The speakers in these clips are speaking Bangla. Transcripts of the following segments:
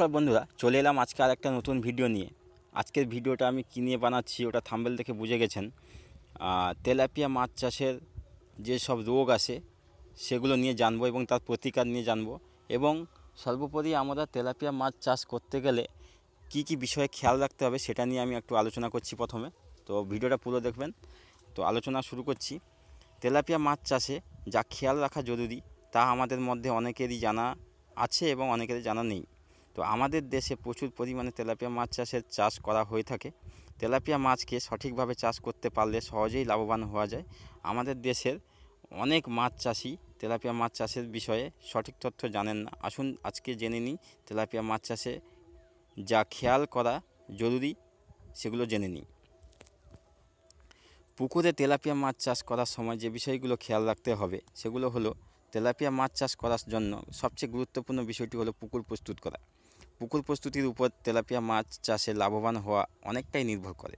নমস্কার বন্ধুরা চলে এলাম আজকে আর একটা নতুন ভিডিও নিয়ে আজকের ভিডিওটা আমি কী নিয়ে বানাচ্ছি ওটা থাম্বেল দেখে বুঝে গেছেন তেলাপিয়া মাছ চাষের যে সব রোগ আছে সেগুলো নিয়ে জানবো এবং তার প্রতিকার নিয়ে জানবো এবং সর্বোপরি আমরা তেলাপিয়া মাছ চাষ করতে গেলে কি কি বিষয়ে খেয়াল রাখতে হবে সেটা নিয়ে আমি একটু আলোচনা করছি প্রথমে তো ভিডিওটা পুরো দেখবেন তো আলোচনা শুরু করছি তেলাপিয়া মাছ চাষে যা খেয়াল রাখা জরুরি তা আমাদের মধ্যে অনেকেরই জানা আছে এবং অনেকেরই জানা নেই তো আমাদের দেশে প্রচুর পরিমাণে তেলাপিয়া মাছ চাষের চাষ করা হয়ে থাকে তেলাপিয়া মাছকে সঠিকভাবে চাষ করতে পারলে সহজেই লাভবান হওয়া যায় আমাদের দেশের অনেক মাছ চাষি তেলাপিয়া মাছ চাষের বিষয়ে সঠিক তথ্য জানেন না আসুন আজকে জেনে নিই তেলাপিয়া মাছ চাষে যা খেয়াল করা জরুরি সেগুলো জেনে নিই পুকুরে তেলাপিয়া মাছ চাষ করার সময় যে বিষয়গুলো খেয়াল রাখতে হবে সেগুলো হলো তেলাপিয়া মাছ চাষ করার জন্য সবচেয়ে গুরুত্বপূর্ণ বিষয়টি হলো পুকুর প্রস্তুত করা পুকুর প্রস্তুতির উপর তেলাপিয়া মাছ চাষে লাভবান হওয়া অনেকটাই নির্ভর করে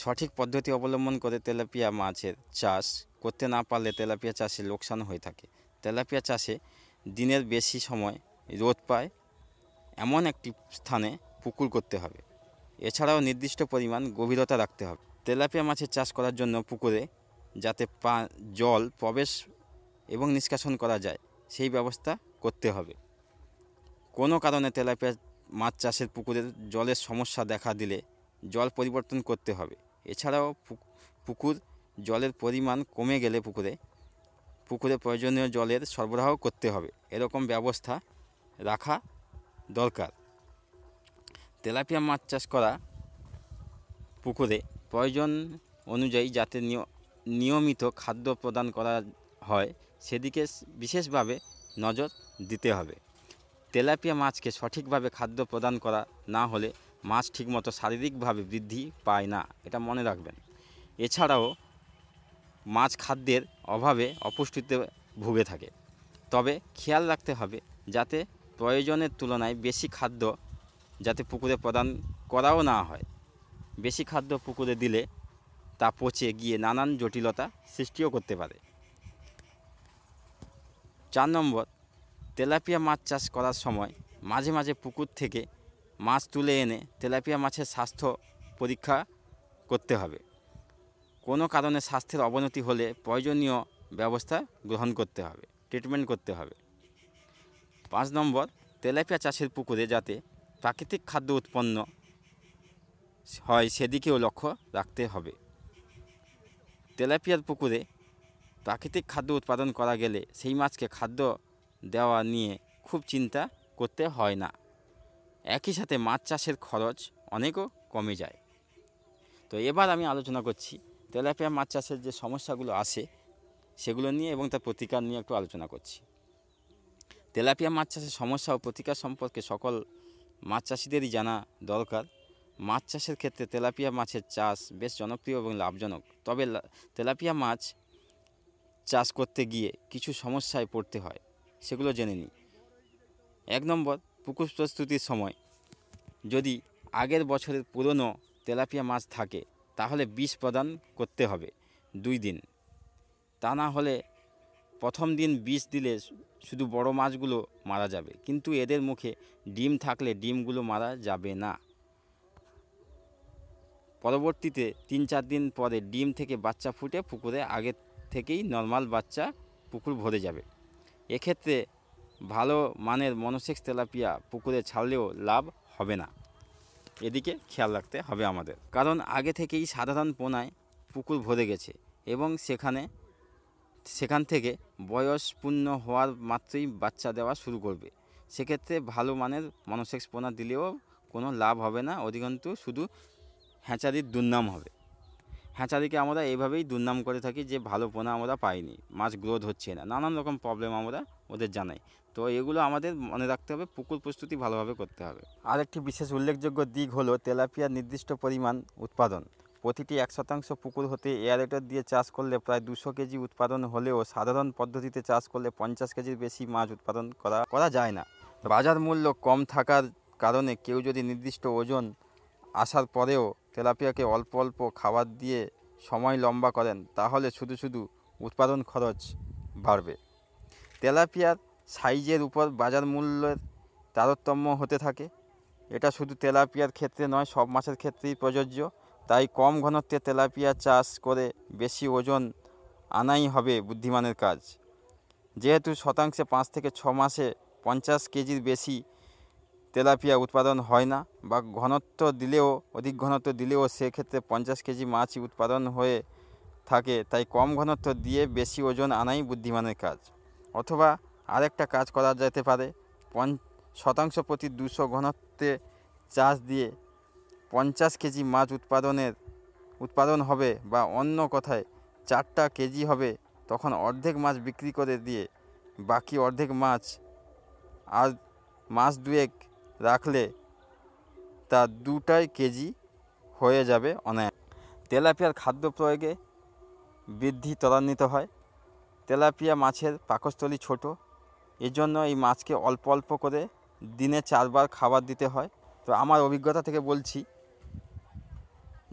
সঠিক পদ্ধতি অবলম্বন করে তেলাপিয়া মাছের চাষ করতে না পারলে তেলাপিয়া চাষে লোকসান হয়ে থাকে তেলাপিয়া চাষে দিনের বেশি সময় রোদ পায় এমন একটি স্থানে পুকুর করতে হবে এছাড়াও নির্দিষ্ট পরিমাণ গভীরতা রাখতে হবে তেলাপিয়া মাছের চাষ করার জন্য পুকুরে যাতে পা জল প্রবেশ এবং নিষ্কাশন করা যায় সেই ব্যবস্থা করতে হবে কোনো কারণে তেলাপিয়া মাছ চাষের পুকুরের জলের সমস্যা দেখা দিলে জল পরিবর্তন করতে হবে এছাড়াও পুকুর জলের পরিমাণ কমে গেলে পুকুরে পুকুরে প্রয়োজনীয় জলের সরবরাহ করতে হবে এরকম ব্যবস্থা রাখা দরকার তেলাপিয়া মাছ চাষ করা পুকুরে প্রয়োজন অনুযায়ী যাতে নিয়মিত খাদ্য প্রদান করা হয় সেদিকে বিশেষভাবে নজর দিতে হবে তেলাপিয়া মাছকে সঠিকভাবে খাদ্য প্রদান করা না হলে মাছ ঠিকমতো শারীরিকভাবে বৃদ্ধি পায় না এটা মনে রাখবেন এছাড়াও মাছ খাদ্যের অভাবে অপুষ্টিতে ভুগে থাকে তবে খেয়াল রাখতে হবে যাতে প্রয়োজনের তুলনায় বেশি খাদ্য যাতে পুকুরে প্রদান করাও না হয় বেশি খাদ্য পুকুরে দিলে তা পচে গিয়ে নানান জটিলতা সৃষ্টিও করতে পারে চার নম্বর তেলাপিয়া মাছ চাষ করার সময় মাঝে মাঝে পুকুর থেকে মাছ তুলে এনে তেলাপিয়া মাছের স্বাস্থ্য পরীক্ষা করতে হবে কোনো কারণে স্বাস্থ্যের অবনতি হলে প্রয়োজনীয় ব্যবস্থা গ্রহণ করতে হবে ট্রিটমেন্ট করতে হবে পাঁচ নম্বর তেলাপিয়া চাষের পুকুরে যাতে প্রাকৃতিক খাদ্য উৎপন্ন হয় সেদিকেও লক্ষ্য রাখতে হবে তেলাপিয়ার পুকুরে প্রাকৃতিক খাদ্য উৎপাদন করা গেলে সেই মাছকে খাদ্য দেওয়া নিয়ে খুব চিন্তা করতে হয় না একই সাথে মাছ চাষের খরচ অনেকও কমে যায় তো এবার আমি আলোচনা করছি তেলাপিয়া মাছ চাষের যে সমস্যাগুলো আসে সেগুলো নিয়ে এবং তার প্রতিকার নিয়ে একটু আলোচনা করছি তেলাপিয়া মাছ চাষের সমস্যা ও প্রতিকার সম্পর্কে সকল মাছ চাষিদেরই জানা দরকার মাছ চাষের ক্ষেত্রে তেলাপিয়া মাছের চাষ বেশ জনপ্রিয় এবং লাভজনক তবে তেলাপিয়া মাছ চাষ করতে গিয়ে কিছু সমস্যায় পড়তে হয় সেগুলো জেনে নিই এক নম্বর পুকুর প্রস্তুতির সময় যদি আগের বছরের পুরনো তেলাপিয়া মাছ থাকে তাহলে বিষ প্রদান করতে হবে দুই দিন তা না হলে প্রথম দিন বিষ দিলে শুধু বড় মাছগুলো মারা যাবে কিন্তু এদের মুখে ডিম থাকলে ডিমগুলো মারা যাবে না পরবর্তীতে তিন চার দিন পরে ডিম থেকে বাচ্চা ফুটে পুকুরে আগের থেকেই নর্মাল বাচ্চা পুকুর ভরে যাবে এক্ষেত্রে ভালো মানের মনোসেক্স তেলাপিয়া পুকুরে ছাড়লেও লাভ হবে না এদিকে খেয়াল রাখতে হবে আমাদের কারণ আগে থেকেই সাধারণ পোনায় পুকুর ভরে গেছে এবং সেখানে সেখান থেকে বয়স পূর্ণ হওয়ার মাত্রই বাচ্চা দেওয়া শুরু করবে সেক্ষেত্রে ভালো মানের মনোসেক্স পোনা দিলেও কোনো লাভ হবে না অধিকন্তু শুধু হ্যাঁচারির দুর্নাম হবে হ্যাঁচাদিকে আমরা এইভাবেই দুর্নাম করে থাকি যে ভালো পোনা আমরা পাইনি মাছ গ্রোথ হচ্ছে না নানান রকম প্রবলেম আমরা ওদের জানাই তো এগুলো আমাদের মনে রাখতে হবে পুকুর প্রস্তুতি ভালোভাবে করতে হবে আরেকটি বিশেষ উল্লেখযোগ্য দিক হলো তেলাপিয়ার নির্দিষ্ট পরিমাণ উৎপাদন প্রতিটি এক শতাংশ পুকুর হতে এয়ারেটার দিয়ে চাষ করলে প্রায় দুশো কেজি উৎপাদন হলেও সাধারণ পদ্ধতিতে চাষ করলে পঞ্চাশ কেজির বেশি মাছ উৎপাদন করা করা যায় না বাজার মূল্য কম থাকার কারণে কেউ যদি নির্দিষ্ট ওজন আসার পরেও তেলাপিয়াকে অল্প অল্প খাবার দিয়ে সময় লম্বা করেন তাহলে শুধু শুধু উৎপাদন খরচ বাড়বে তেলাপিয়ার সাইজের উপর বাজার মূল্যের তারতম্য হতে থাকে এটা শুধু তেলাপিয়ার ক্ষেত্রে নয় সব মাছের ক্ষেত্রেই প্রযোজ্য তাই কম ঘনত্বে তেলাপিয়া চাষ করে বেশি ওজন আনাই হবে বুদ্ধিমানের কাজ যেহেতু শতাংশে পাঁচ থেকে ছ মাসে পঞ্চাশ কেজির বেশি তেলাপিয়া উৎপাদন হয় না বা ঘনত্ব দিলেও অধিক ঘনত্ব দিলেও সেক্ষেত্রে পঞ্চাশ কেজি মাছই উৎপাদন হয়ে থাকে তাই কম ঘনত্ব দিয়ে বেশি ওজন আনাই বুদ্ধিমানের কাজ অথবা আরেকটা কাজ করা যেতে পারে পঞ্চ শতাংশ প্রতি দুশো ঘনত্বে চাষ দিয়ে পঞ্চাশ কেজি মাছ উৎপাদনের উৎপাদন হবে বা অন্য কথায় চারটা কেজি হবে তখন অর্ধেক মাছ বিক্রি করে দিয়ে বাকি অর্ধেক মাছ আর মাছ দুয়েক রাখলে তা দুটাই কেজি হয়ে যাবে অনেক তেলাপিয়ার খাদ্য প্রয়োগে বৃদ্ধি ত্বরান্বিত হয় তেলাপিয়া মাছের পাকস্থলী ছোট এজন্য এই মাছকে অল্প অল্প করে দিনে চারবার খাবার দিতে হয় তো আমার অভিজ্ঞতা থেকে বলছি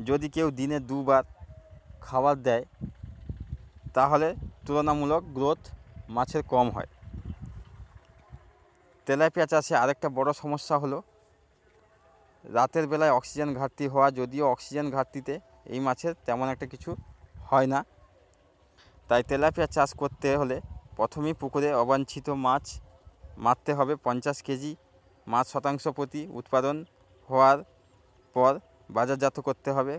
যদি কেউ দিনে দুবার খাবার দেয় তাহলে তুলনামূলক গ্রোথ মাছের কম হয় তেলাপিয়া চাষে আরেকটা বড় সমস্যা হলো রাতের বেলায় অক্সিজেন ঘাটতি হওয়া যদিও অক্সিজেন ঘাটতিতে এই মাছের তেমন একটা কিছু হয় না তাই তেলাপিয়া চাষ করতে হলে প্রথমেই পুকুরে অবাঞ্ছিত মাছ মারতে হবে পঞ্চাশ কেজি মাছ শতাংশ প্রতি উৎপাদন হওয়ার পর বাজারজাত করতে হবে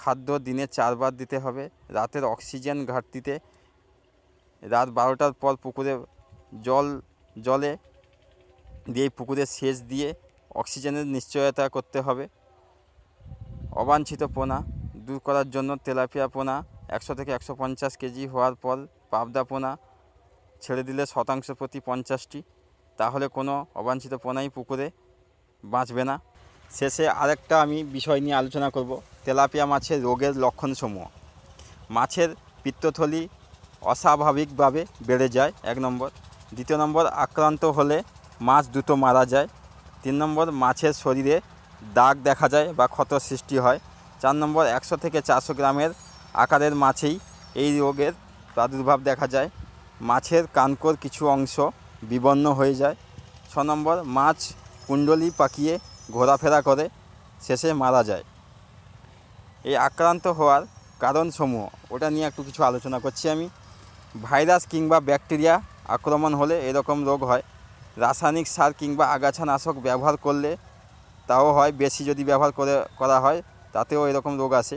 খাদ্য দিনে চারবার দিতে হবে রাতের অক্সিজেন ঘাটতিতে রাত বারোটার পর পুকুরে জল জলে দিয়ে পুকুরের সেচ দিয়ে অক্সিজেনের নিশ্চয়তা করতে হবে অবাঞ্ছিত পোনা দূর করার জন্য তেলাপিয়া পোনা একশো থেকে একশো পঞ্চাশ কেজি হওয়ার পর পাবদা পোনা ছেড়ে দিলে শতাংশ প্রতি পঞ্চাশটি তাহলে কোনো অবাঞ্ছিত পোনাই পুকুরে বাঁচবে না শেষে আরেকটা আমি বিষয় নিয়ে আলোচনা করব তেলাপিয়া মাছের রোগের লক্ষণসমূহ মাছের পিত্তথলি অস্বাভাবিকভাবে বেড়ে যায় এক নম্বর দ্বিতীয় নম্বর আক্রান্ত হলে মাছ দ্রুত মারা যায় তিন নম্বর মাছের শরীরে দাগ দেখা যায় বা ক্ষত সৃষ্টি হয় চার নম্বর একশো থেকে চারশো গ্রামের আকারের মাছেই এই রোগের প্রাদুর্ভাব দেখা যায় মাছের কানকোর কিছু অংশ বিবন্ন হয়ে যায় ছ নম্বর মাছ কুণ্ডলি পাকিয়ে ঘোরাফেরা করে শেষে মারা যায় এই আক্রান্ত হওয়ার কারণসমূহ ওটা নিয়ে একটু কিছু আলোচনা করছি আমি ভাইরাস কিংবা ব্যাকটেরিয়া আক্রমণ হলে এরকম রোগ হয় রাসায়নিক সার কিংবা আগাছানাশক ব্যবহার করলে তাও হয় বেশি যদি ব্যবহার করে করা হয় তাতেও এরকম রোগ আসে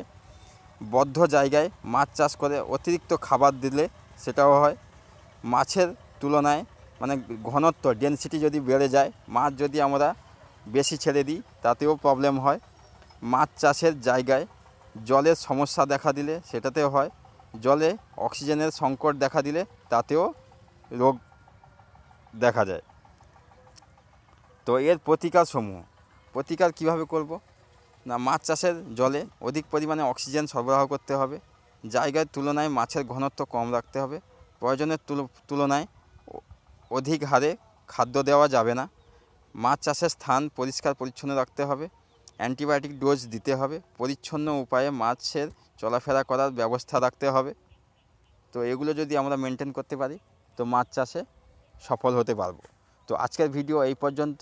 বদ্ধ জায়গায় মাছ চাষ করে অতিরিক্ত খাবার দিলে সেটাও হয় মাছের তুলনায় মানে ঘনত্ব ডেনসিটি যদি বেড়ে যায় মাছ যদি আমরা বেশি ছেড়ে দিই তাতেও প্রবলেম হয় মাছ চাষের জায়গায় জলের সমস্যা দেখা দিলে সেটাতেও হয় জলে অক্সিজেনের সংকট দেখা দিলে তাতেও রোগ দেখা যায় তো এর প্রতিকার সমূহ প্রতিকার কিভাবে করব না মাছ চাষের জলে অধিক পরিমাণে অক্সিজেন সরবরাহ করতে হবে জায়গার তুলনায় মাছের ঘনত্ব কম রাখতে হবে প্রয়োজনের তুলনায় অধিক হারে খাদ্য দেওয়া যাবে না মাছ চাষের স্থান পরিষ্কার পরিচ্ছন্ন রাখতে হবে অ্যান্টিবায়োটিক ডোজ দিতে হবে পরিচ্ছন্ন উপায়ে মাছের চলাফেরা করার ব্যবস্থা রাখতে হবে তো এগুলো যদি আমরা মেনটেন করতে পারি তো মাছ চাষে সফল হতে পারবো তো আজকের ভিডিও এই পর্যন্ত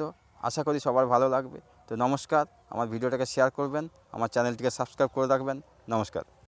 আশা করি সবার ভালো লাগবে তো নমস্কার আমার ভিডিওটাকে শেয়ার করবেন আমার চ্যানেলটিকে সাবস্ক্রাইব করে রাখবেন নমস্কার